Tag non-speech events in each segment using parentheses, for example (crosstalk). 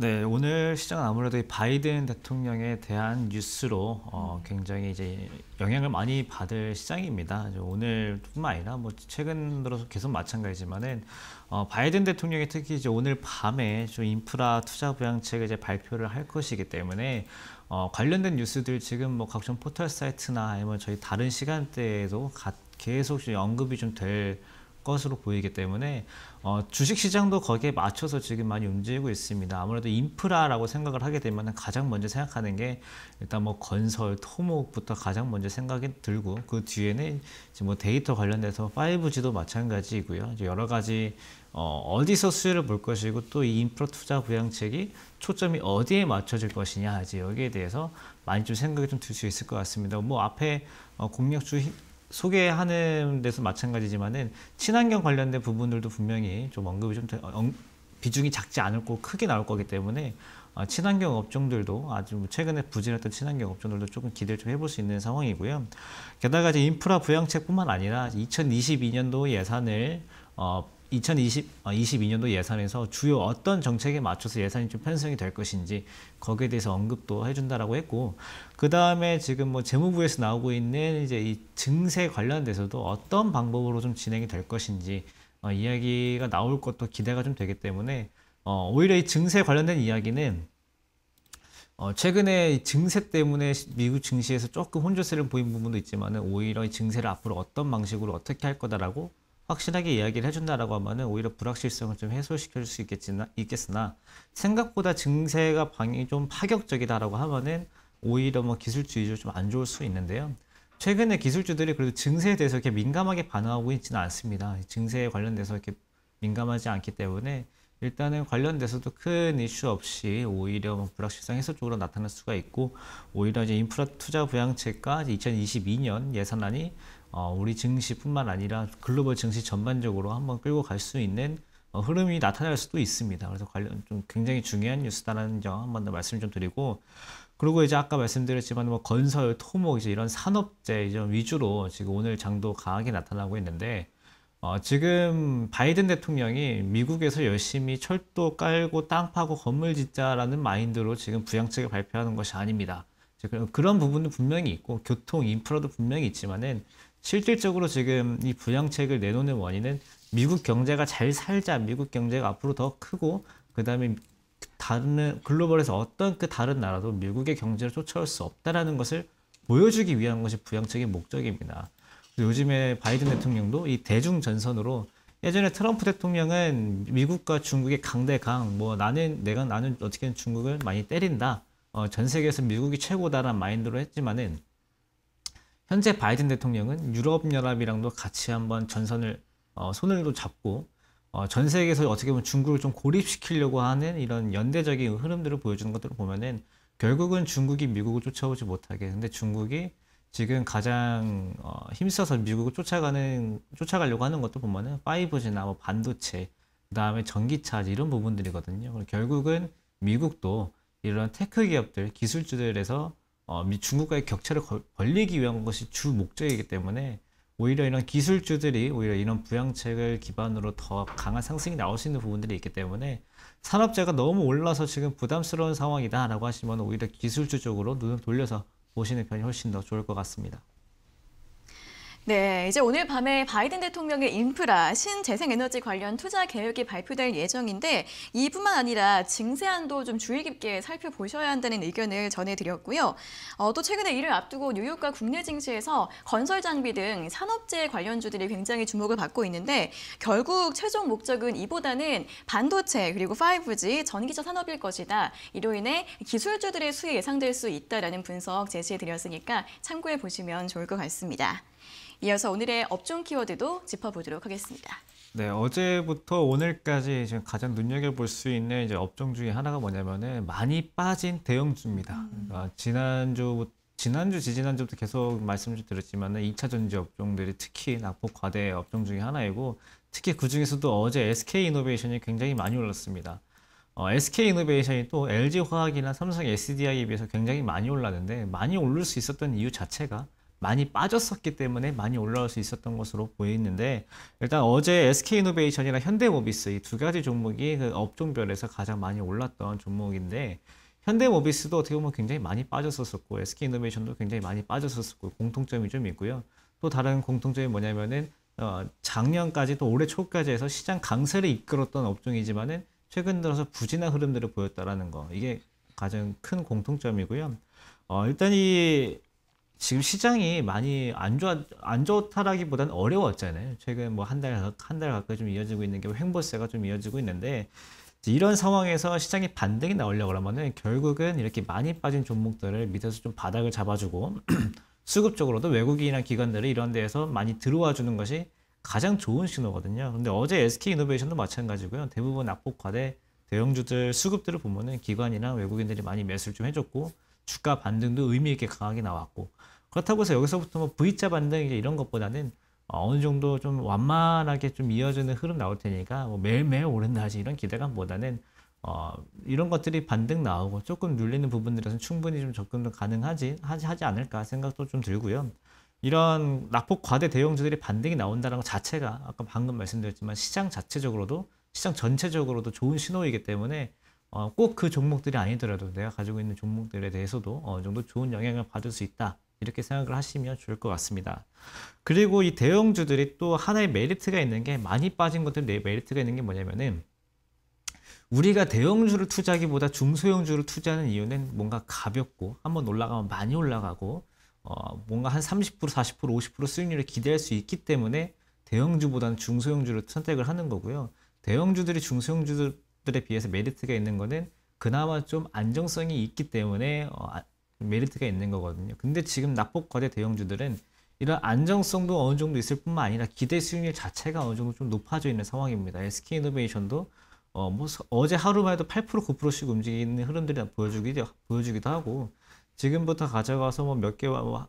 네, 오늘 시장은 아무래도 바이든 대통령에 대한 뉴스로 어, 음. 굉장히 이제 영향을 많이 받을 시장입니다. 오늘뿐만 아니라 뭐 최근 들어서 계속 마찬가지지만은 어, 바이든 대통령이 특히 이제 오늘 밤에 좀 인프라 투자 부양책을 이제 발표를 할 것이기 때문에 어, 관련된 뉴스들 지금 뭐 각종 포털 사이트나 아니면 저희 다른 시간대에도 가, 계속 좀 언급이 좀될 것으로 보이기 때문에 어, 주식시장도 거기에 맞춰서 지금 많이 움직이고 있습니다. 아무래도 인프라라고 생각을 하게 되면 가장 먼저 생각하는 게 일단 뭐 건설, 토목부터 가장 먼저 생각이 들고 그 뒤에는 뭐 데이터 관련돼서 5G도 마찬가지이고요. 여러 가지 어, 디서 수혜를 볼 것이고 또 이 인프라 투자 부양책이 초점이 어디에 맞춰질 것이냐 이제 여기에 대해서 많이 좀 생각이 좀 들 수 있을 것 같습니다. 뭐 앞에 어, 공략주 소개하는 데서 마찬가지지만은 친환경 관련된 부분들도 분명히 좀 언급이 좀 어, 비중이 작지 않을 거 크게 나올 거기 때문에 어, 친환경 업종들도 아주 뭐 최근에 부진했던 친환경 업종들도 조금 기대를 좀 해볼 수 있는 상황이고요. 게다가 이제 인프라 부양책뿐만 아니라 2022년도 예산을 어, 2020, 어, 22년도 예산에서 주요 어떤 정책에 맞춰서 예산이 좀 편성이 될 것인지 거기에 대해서 언급도 해준다라고 했고 그 다음에 지금 뭐 재무부에서 나오고 있는 이제 이 증세 관련돼서도 어떤 방법으로 좀 진행이 될 것인지 어, 이야기가 나올 것도 기대가 좀 되기 때문에 어, 오히려 이 증세 관련된 이야기는 어, 최근에 이 증세 때문에 미국 증시에서 조금 혼조세를 보인 부분도 있지만 오히려 이 증세를 앞으로 어떤 방식으로 어떻게 할 거다라고 확실하게 이야기를 해준다라고 하면은 오히려 불확실성을 좀 해소시킬 수 있겠지나, 있겠으나 생각보다 증세가 방향이 좀 파격적이다라고 하면은 오히려 뭐 기술주 위주 좀안 좋을 수 있는데요. 최근에 기술주들이 그래도 증세에 대해서 이렇게 민감하게 반응하고 있지는 않습니다. 증세에 관련돼서 이렇게 민감하지 않기 때문에 일단은 관련돼서도 큰 이슈 없이 오히려 뭐 불확실성 해소 쪽으로 나타날 수가 있고 오히려 이제 인프라 투자 부양책과 2022년 예산안이 어, 우리 증시뿐만 아니라 글로벌 증시 전반적으로 한번 끌고 갈 수 있는 어, 흐름이 나타날 수도 있습니다. 그래서 관련 좀 굉장히 중요한 뉴스다라는 점한번더 말씀 을좀 드리고 그리고 이제 아까 말씀드렸지만 뭐 건설, 토목 이제 이런 산업재 이런 위주로 지금 오늘 장도 강하게 나타나고 있는데 어, 지금 바이든 대통령이 미국에서 열심히 철도 깔고 땅 파고 건물 짓자라는 마인드로 지금 부양책을 발표하는 것이 아닙니다. 그런 부분도 분명히 있고 교통 인프라도 분명히 있지만은 실질적으로 지금 이 부양책을 내놓는 원인은 미국 경제가 잘 살자, 미국 경제가 앞으로 더 크고 그 다음에 다른 글로벌에서 어떤 그 다른 나라도 미국의 경제를 쫓아올 수 없다라는 것을 보여주기 위한 것이 부양책의 목적입니다. 요즘에 바이든 대통령도 이 대중 전선으로 예전에 트럼프 대통령은 미국과 중국의 강대강, 뭐 나는 내가 나는 어떻게든 중국을 많이 때린다. 어, 전 세계에서 미국이 최고다라는 마인드로 했지만은 현재 바이든 대통령은 유럽연합이랑도 같이 한번 전선을 어, 손을도 잡고 어, 전 세계에서 어떻게 보면 중국을 좀 고립시키려고 하는 이런 연대적인 흐름들을 보여주는 것들을 보면은 결국은 중국이 미국을 쫓아오지 못하게 근데 중국이 지금 가장 어, 힘써서 미국을 쫓아가는 쫓아가려고 하는 것도 보면은 5G나 뭐 반도체 그다음에 전기차 이런 부분들이거든요. 결국은 미국도 이런 테크 기업들 기술주들에서 어, 미 중국과의 격차를 걸, 벌리기 위한 것이 주 목적이기 때문에 오히려 이런 기술주들이 오히려 이런 부양책을 기반으로 더 강한 상승이 나올 수 있는 부분들이 있기 때문에 산업재가 너무 올라서 지금 부담스러운 상황이다 라고 하시면 오히려 기술주 쪽으로 눈을 돌려서 보시는 편이 훨씬 더 좋을 것 같습니다. 네, 이제 오늘 밤에 바이든 대통령의 인프라, 신재생에너지 관련 투자 계획이 발표될 예정인데 이뿐만 아니라 증세안도 좀 주의 깊게 살펴보셔야 한다는 의견을 전해드렸고요. 어, 또 최근에 이를 앞두고 뉴욕과 국내 증시에서 건설 장비 등 산업재 해 관련주들이 굉장히 주목을 받고 있는데 결국 최종 목적은 이보다는 반도체 그리고 5G 전기차 산업일 것이다. 이로 인해 기술주들의 수익 예상될 수 있다라는 분석 제시해드렸으니까 참고해 보시면 좋을 것 같습니다. 이어서 오늘의 업종 키워드도 짚어보도록 하겠습니다. 네, 어제부터 오늘까지 지금 가장 눈여겨볼 수 있는 이제 업종 중에 하나가 뭐냐면은 많이 빠진 대형주입니다. 음. 그지난주 그러니까 지난주, 지지난주부터 계속 말씀 좀 드렸지만 은이차 전지 업종들이 특히 낙폭 과대 업종 중의 하나이고 특히 그중에서도 어제 SK이노베이션이 굉장히 많이 올랐습니다. 어, SK이노베이션이 또 LG화학이나 삼성 SDI에 비해서 굉장히 많이 올랐는데 많이 오를 수 있었던 이유 자체가 많이 빠졌었기 때문에 많이 올라올 수 있었던 것으로 보이는데 일단 어제 SK이노베이션이나 현대모비스 이 두 가지 종목이 그 업종별에서 가장 많이 올랐던 종목인데 현대모비스도 어떻게 보면 굉장히 많이 빠졌었고 SK이노베이션도 굉장히 많이 빠졌었고 공통점이 좀 있고요. 또 다른 공통점이 뭐냐면은 어, 작년까지 또 올해 초까지 해서 시장 강세를 이끌었던 업종이지만은 최근 들어서 부진한 흐름들을 보였다라는 거 이게 가장 큰 공통점이고요. 어, 일단 이 지금 시장이 많이 안 좋아 안 좋다라기보다는 어려웠잖아요. 최근 뭐 한 달 한 달 가까이 좀 이어지고 있는 게 횡보세가 좀 이어지고 있는데 이런 상황에서 시장이 반등이 나오려고 그러면은 결국은 이렇게 많이 빠진 종목들을 밑에서 좀 바닥을 잡아주고 (clears throat) 수급적으로도 외국인이나 기관들이 이런 데에서 많이 들어와 주는 것이 가장 좋은 신호거든요. 근데 어제 SK 이노베이션도 마찬가지고요. 대부분 낙폭과대 대형주들 수급들을 보면은 기관이나 외국인들이 많이 매수를 좀 해줬고 주가 반등도 의미 있게 강하게 나왔고 그렇다고 해서 여기서부터 뭐 V자 반등 이런 것보다는 어, 어느 정도 좀 완만하게 좀 이어지는 흐름 나올 테니까 뭐 매일매일 오른다지 이런 기대감보다는 어, 이런 것들이 반등 나오고 조금 눌리는 부분들에서는 충분히 좀 접근도 가능하지 하지, 하지 않을까 생각도 좀 들고요. 이런 낙폭 과대 대형주들이 반등이 나온다는 것 자체가 아까 방금 말씀드렸지만 시장 자체적으로도 시장 전체적으로도 좋은 신호이기 때문에 어, 꼭그 종목들이 아니더라도 내가 가지고 있는 종목들에 대해서도 어느 정도 좋은 영향을 받을 수 있다. 이렇게 생각을 하시면 좋을 것 같습니다. 그리고 이 대형주들이 또 하나의 메리트가 있는 게 많이 빠진 것들 내 메리트가 있는 게 뭐냐면은 우리가 대형주를 투자하기보다 중소형주를 투자하는 이유는 뭔가 가볍고 한번 올라가면 많이 올라가고 어, 뭔가 한 30%, 40%, 50% 수익률을 기대할 수 있기 때문에 대형주보다는 중소형주를 선택을 하는 거고요. 대형주들이 중소형주들 것들에 비해서 메리트가 있는 거는 그나마 좀 안정성이 있기 때문에 어, 아, 메리트가 있는 거거든요. 근데 지금 낙폭 거래 대형주들은 이런 안정성도 어느 정도 있을 뿐만 아니라 기대 수익률 자체가 어느 정도 좀 높아져 있는 상황입니다. SK 이노베이션도 어, 뭐 어제 하루만 해도 8% 9%씩 움직이는 흐름들이 보여주기도, 보여주기도 하고 지금부터 가져가서 뭐 몇 개월 뭐, 뭐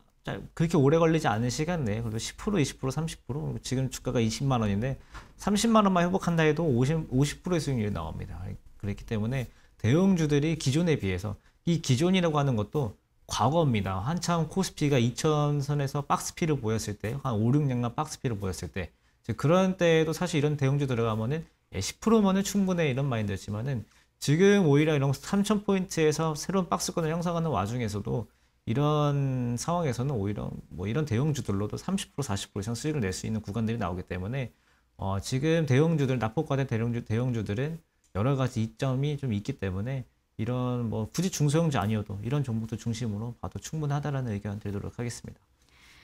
그렇게 오래 걸리지 않은 시간 내에 그래도 10% 20% 30% 지금 주가가 20만 원인데 30만 원만 회복한다 해도 50, 50%의 수익률이 나옵니다. 그렇기 때문에 대형주들이 기존에 비해서 이 기존이라고 하는 것도 과거입니다. 한참 코스피가 2000선에서 박스피를 보였을 때, 한 5, 6년간 박스피를 보였을 때, 그런 때에도 사실 이런 대형주 들어가면은 10%면은 예, 충분해 이런 마인드였지만은 지금 오히려 이런 3000포인트에서 새로운 박스권을 형성하는 와중에서도 이런 상황에서는 오히려 뭐 이런 대형주들로도 30% 40% 이상 수익을 낼 수 있는 구간들이 나오기 때문에 어, 지금 대형주들 납폭과된 대형주 대형주들은 여러 가지 이점이 좀 있기 때문에 이런 뭐 굳이 중소형주 아니어도 이런 종목도 중심으로 봐도 충분하다라는 의견 드리도록 하겠습니다.